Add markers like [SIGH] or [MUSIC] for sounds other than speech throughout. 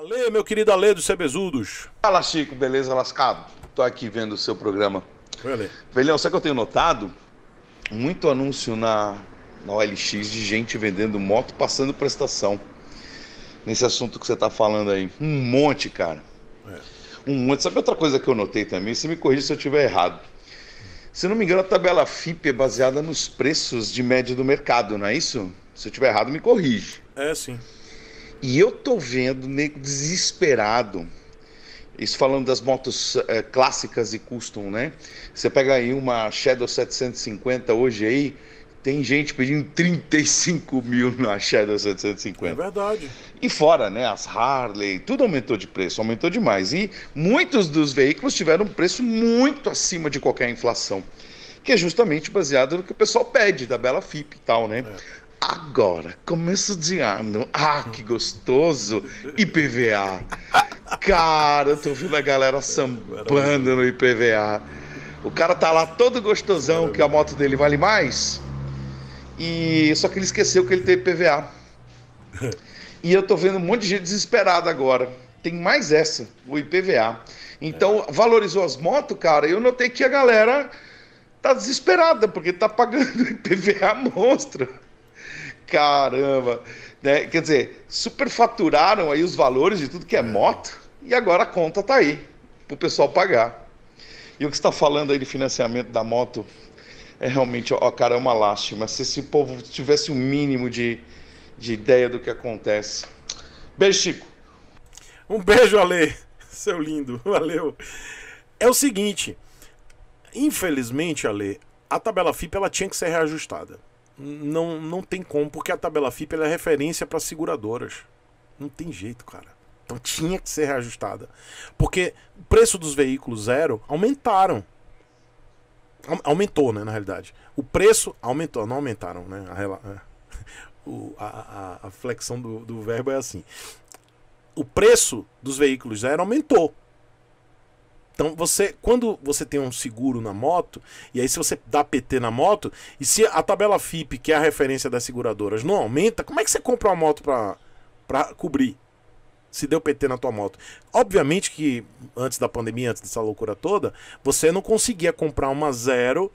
Ale, meu querido Ale dos Cebezudos. Fala, Chico, beleza, lascado? Tô aqui vendo o seu programa. Alê. Ale. Velhão, sabe que eu tenho notado? Muito anúncio na, na OLX de gente vendendo moto passando prestação. Nesse assunto que você tá falando aí. Um monte, cara. É. Um monte. Sabe outra coisa que eu notei também? Você me corrija se eu estiver errado. Se não me engano, a tabela FIP é baseada nos preços de média do mercado, não é isso? Se eu estiver errado, me corrige. É, sim. E eu tô vendo nego desesperado. Isso falando das motos é, clássicas e custom, né? Você pega aí uma Shadow 750 hoje aí, tem gente pedindo 35 mil na Shadow 750. É verdade. E fora, né? As Harley, tudo aumentou de preço, aumentou demais. E muitos dos veículos tiveram um preço muito acima de qualquer inflação que é justamente baseado no que o pessoal pede da Bela FIP e tal, né? É. Agora, começo de ano. Ah, que gostoso! IPVA. Cara, eu tô vendo a galera sambando no IPVA. O cara tá lá todo gostosão que a moto dele vale mais. E só que ele esqueceu que ele tem IPVA. E eu tô vendo um monte de gente desesperada agora. Tem mais essa, o IPVA. Então, valorizou as motos, cara. Eu notei que a galera tá desesperada porque tá pagando [LAUGHS] IPVA monstro caramba, né? Quer dizer, superfaturaram aí os valores de tudo que é, é. moto e agora a conta tá aí para o pessoal pagar. E o que está falando aí de financiamento da moto é realmente, ó, cara, é uma lástima. Se esse povo tivesse o um mínimo de, de ideia do que acontece. Beijo, Chico. Um beijo, Ale, seu lindo. [LAUGHS] Valeu. É o seguinte, infelizmente, Ale, a tabela FIP ela tinha que ser reajustada não, não tem como, porque a tabela FIP é referência para seguradoras. Não tem jeito, cara. Então tinha que ser reajustada. Porque o preço dos veículos zero aumentaram. Aumentou, né, na realidade. O preço aumentou, não aumentaram, né? É. A, a, a, flexão do, do verbo é assim. O preço dos veículos zero aumentou. Então você, quando você tem um seguro na moto, e aí se você dá PT na moto, e se a tabela FIP, que é a referência das seguradoras, não aumenta, como é que você compra uma moto para cobrir? se deu PT na tua moto. Obviamente que antes da pandemia, antes dessa loucura toda, você não conseguia comprar uma zero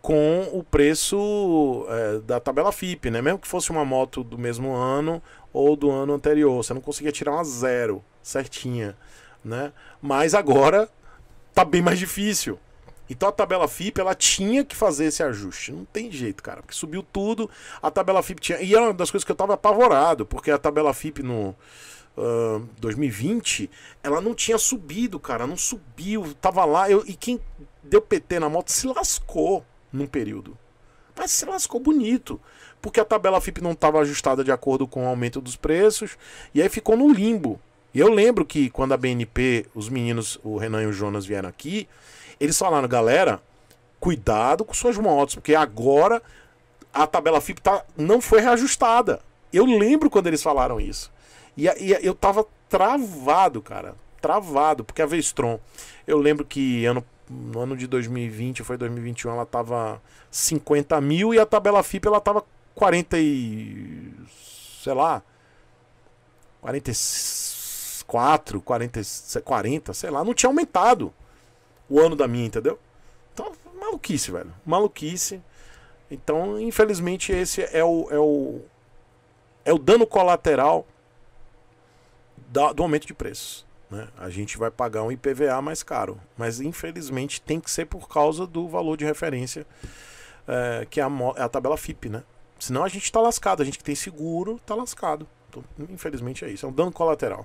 com o preço é, da tabela FIP, né? Mesmo que fosse uma moto do mesmo ano ou do ano anterior, você não conseguia tirar uma zero certinha, né? Mas agora tá bem mais difícil. Então a tabela FIP ela tinha que fazer esse ajuste. Não tem jeito, cara. Porque subiu tudo, a tabela FIP tinha. E era uma das coisas que eu tava apavorado, porque a tabela FIP no. Uh, ah, 2020, ela não tinha subido, cara, não subiu, tava lá, eu, e quem deu PT na moto se lascou num período. Mas se lascou bonito, porque a tabela FIP não estava ajustada de acordo com o aumento dos preços, e aí ficou no limbo. E eu lembro que quando a BNP, os meninos, o Renan e o Jonas vieram aqui, eles falaram, galera, cuidado com suas motos, porque agora a tabela FIP tá, não foi reajustada. Eu lembro quando eles falaram isso. E, e eu tava travado, cara. Travado, porque a Vestron, eu lembro que ano, no ano de 2020, foi 2021, ela tava 50 mil e a tabela FIP ela tava 40 e. sei lá. 45. 4, 40, 40, sei lá, não tinha aumentado o ano da minha, entendeu? Então, maluquice, velho. Maluquice. Então, infelizmente, esse é o, é o, é o dano colateral do aumento de preços. Né? A gente vai pagar um IPVA mais caro. Mas, infelizmente, tem que ser por causa do valor de referência, é, que é a, é a tabela FIP, né? Senão a gente está lascado. A gente que tem seguro está lascado. Então, infelizmente, é isso. É um dano colateral.